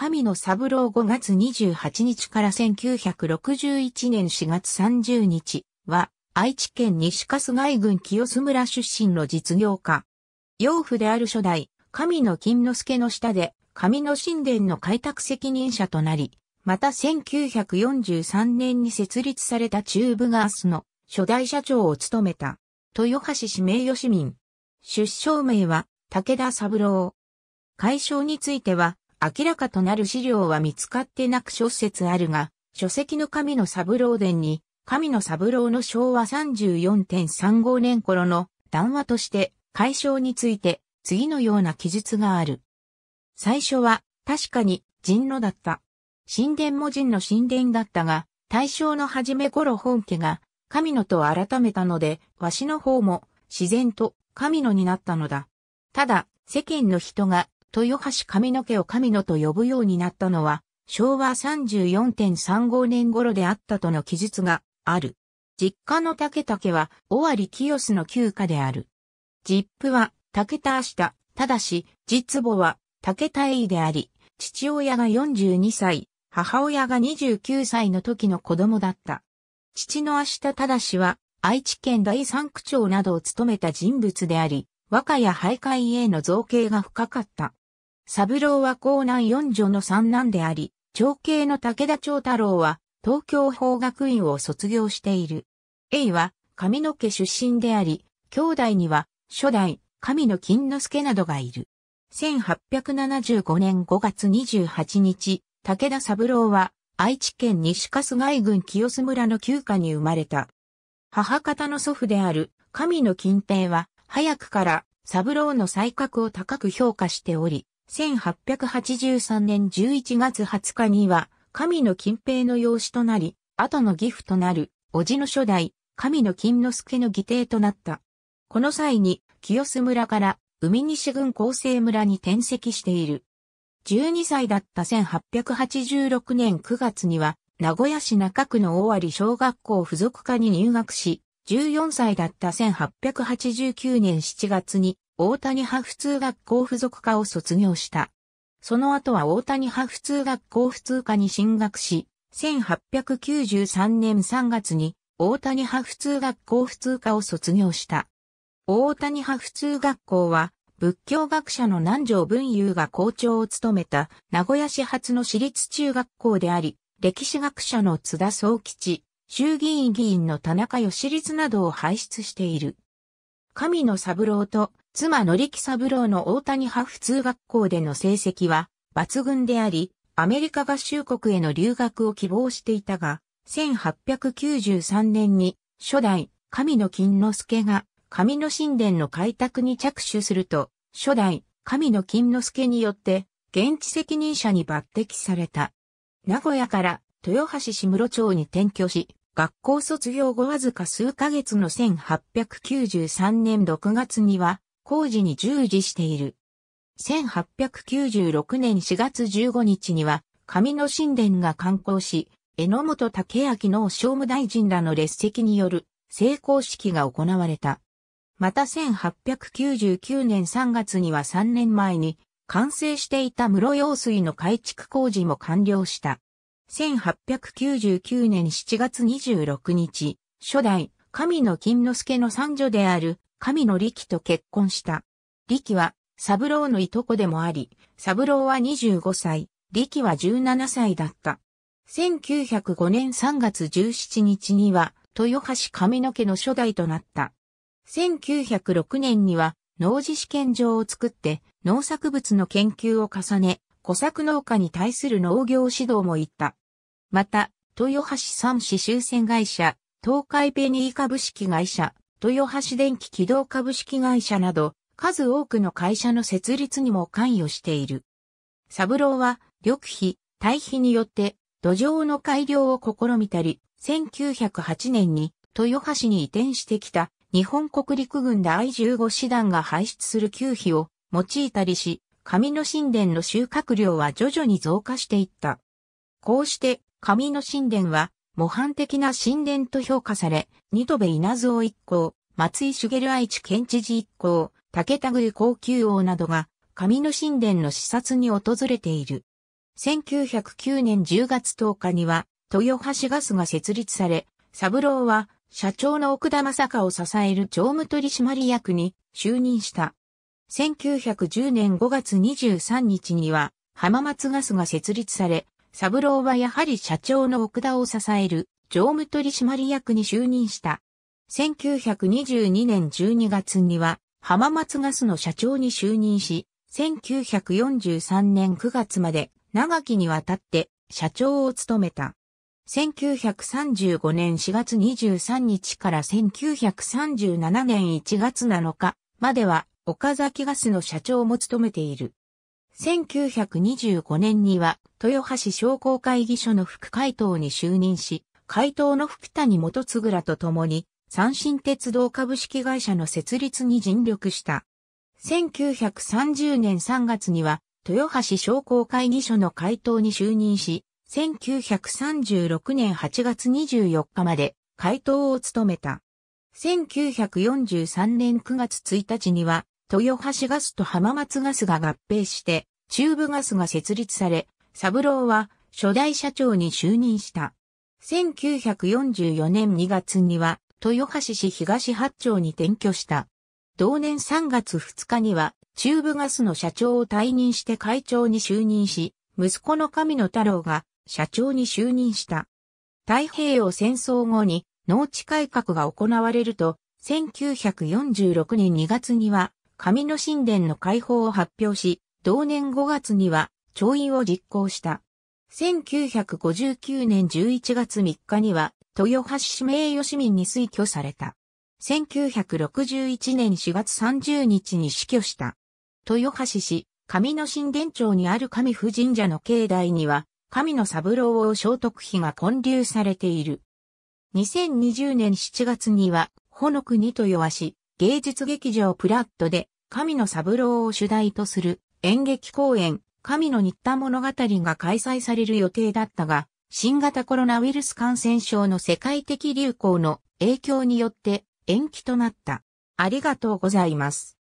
神野三郎5月28日から1961年4月30日は、愛知県西春日郡清須村出身の実業家。養父である初代、神野金之助の下で、神野神殿の開拓責任者となり、また1943年に設立された中部ガースの初代社長を務めた、豊橋市名義市民。出生名は、武田三郎。解消については、明らかとなる資料は見つかってなく諸説あるが、書籍の神の三郎伝に、神の三郎の昭和34.35年頃の談話として解消について次のような記述がある。最初は確かに神野だった。神殿も神の神殿だったが、大正の初め頃本家が神野と改めたので、わしの方も自然と神野になったのだ。ただ、世間の人が豊橋髪の毛を神野と呼ぶようになったのは、昭和34.35年頃であったとの記述がある。実家の竹竹は、尾張清の旧家である。実父は、竹田明日、ただし、実母は、竹田栄であり、父親が42歳、母親が29歳の時の子供だった。父の明日ただしは、愛知県第三区長などを務めた人物であり、和歌や徘徊への造形が深かった。三郎は江南四女の三男であり、長兄の武田長太郎は東京法学院を卒業している。A は上野家出身であり、兄弟には初代神野金之助などがいる。1875年5月28日、武田三郎は愛知県西春日井郡清洲村の旧家に生まれた。母方の祖父である神野金平は早くから三郎の才覚を高く評価しており、1883年11月20日には、神の金平の養子となり、後の義父となる、叔父の初代、神の金之助の義弟となった。この際に、清洲村から、海西郡厚生村に転籍している。12歳だった1886年9月には、名古屋市中区の大有小学校附属科に入学し、14歳だった1889年7月に大谷派普通学校付属科を卒業した。その後は大谷派普通学校普通科に進学し、1893年3月に大谷派普通学校普通科を卒業した。大谷派普通学校は仏教学者の南條文雄が校長を務めた名古屋市発の私立中学校であり、歴史学者の津田総吉、衆議院議員の田中義立などを輩出している。神野三郎と妻の力三郎の大谷派普通学校での成績は抜群であり、アメリカ合衆国への留学を希望していたが、1893年に初代神野金之助が神野神殿の開拓に着手すると、初代神野金之助によって現地責任者に抜擢された。名古屋から豊橋市室町に転居し、学校卒業後わずか数ヶ月の1893年6月には、工事に従事している。1896年4月15日には、上野神殿が刊行し、榎本武明の商務大臣らの列席による成功式が行われた。また1899年3月には3年前に完成していた室用水の改築工事も完了した。1899年7月26日、初代神の金之助の三女である神の力と結婚した。力は、三郎のいとこでもあり、三郎は25歳、力は17歳だった。1905年3月17日には、豊橋上野家の初代となった。1906年には、農事試験場を作って、農作物の研究を重ね、小作農家に対する農業指導も行った。また、豊橋三市終戦会社、東海ペニー株式会社、豊橋電気機動株式会社など、数多くの会社の設立にも関与している。三郎は、緑肥、堆肥によって、土壌の改良を試みたり、1908年に豊橋に移転してきた日本国陸軍第15師団が排出する旧肥を用いたりし、紙の神殿の収穫量は徐々に増加していった。こうして、紙の神殿は模範的な神殿と評価され、ニトベ稲造一行、松井茂愛知県知事一行、竹田宮高級王などが、神の神殿の視察に訪れている。1909年10月10日には、豊橋ガスが設立され、三郎は、社長の奥田正香を支える常務取締役に就任した。1910年5月23日には、浜松ガスが設立され、三郎はやはり社長の奥田を支える常務取締役に就任した。1922年12月には浜松ガスの社長に就任し、1943年9月まで長きにわたって社長を務めた。1935年4月23日から1937年1月7日までは岡崎ガスの社長も務めている。1925年には、豊橋商工会議所の副会頭に就任し、会頭の福谷元次らと共に、三新鉄道株式会社の設立に尽力した。1930年3月には、豊橋商工会議所の会頭に就任し、1936年8月24日まで会頭を務めた。1943年9月1日には、豊橋ガスと浜松ガスが合併して、中部ガスが設立され、サブローは初代社長に就任した。1944年2月には、豊橋市東八丁に転居した。同年3月2日には、中部ガスの社長を退任して会長に就任し、息子の神野太郎が社長に就任した。太平洋戦争後に農地改革が行われると、1946年2月には神の神殿の解放を発表し、同年5月には調印を実行した。1959年11月3日には、豊橋市名誉市民に推挙された。1961年4月30日に死去した。豊橋市、神の神殿町にある神婦神社の境内には、神の三郎王聖徳碑が建立されている。2020年7月には、ほの国豊橋、芸術劇場プラットで神の三郎を主題とする演劇公演神の新田物語が開催される予定だったが、新型コロナウイルス感染症の世界的流行の影響によって延期となった。ありがとうございます。